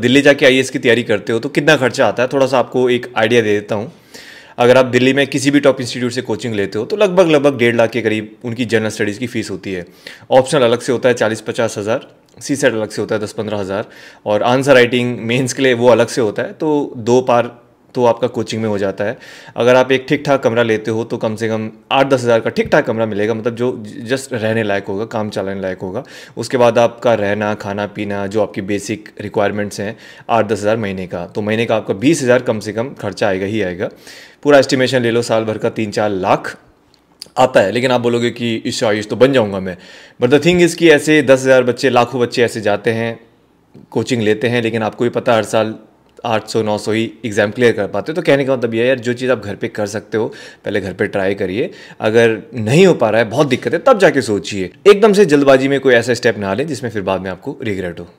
दिल्ली जाके आई की तैयारी करते हो तो कितना खर्चा आता है थोड़ा सा आपको एक आइडिया दे देता हूँ अगर आप दिल्ली में किसी भी टॉप इंस्टीट्यूट से कोचिंग लेते हो तो लगभग लगभग डेढ़ लाख के करीब उनकी जनरल स्टडीज़ की फ़ीस होती है ऑप्शनल अलग से होता है चालीस पचास हज़ार सी सेट अलग से होता है दस पंद्रह हज़ार और आंसर राइटिंग मेंस के लिए वो अलग से होता है तो दो पार तो आपका कोचिंग में हो जाता है अगर आप एक ठीक ठाक कमरा लेते हो तो कम से कम आठ दस हज़ार का ठीक ठाक कमरा मिलेगा मतलब जो जस्ट रहने लायक होगा काम चलाने लायक होगा उसके बाद आपका रहना खाना पीना जो आपकी बेसिक रिक्वायरमेंट्स हैं आठ दस हज़ार महीने का तो महीने का आपका बीस हज़ार कम से कम खर्चा आएगा ही आएगा पूरा एस्टिमेशन ले लो साल भर का तीन चार लाख आता है लेकिन आप बोलोगे कि इस आयुष तो बन जाऊंगा मैं बट द थिंग इज़ कि ऐसे दस हज़ार बच्चे लाखों बच्चे ऐसे जाते हैं कोचिंग लेते हैं लेकिन आपको भी पता हर साल आठ सौ नौ सौ ही एग्ज़ाम क्लियर कर पाते हो तो कहने का मतलब यह यार जो चीज़ आप घर पे कर सकते हो पहले घर पे ट्राई करिए अगर नहीं हो पा रहा है बहुत दिक्कत है तब जाके सोचिए एकदम से जल्दबाजी में कोई ऐसा स्टेप ना लें जिसमें फिर बाद में आपको रिग्रेट हो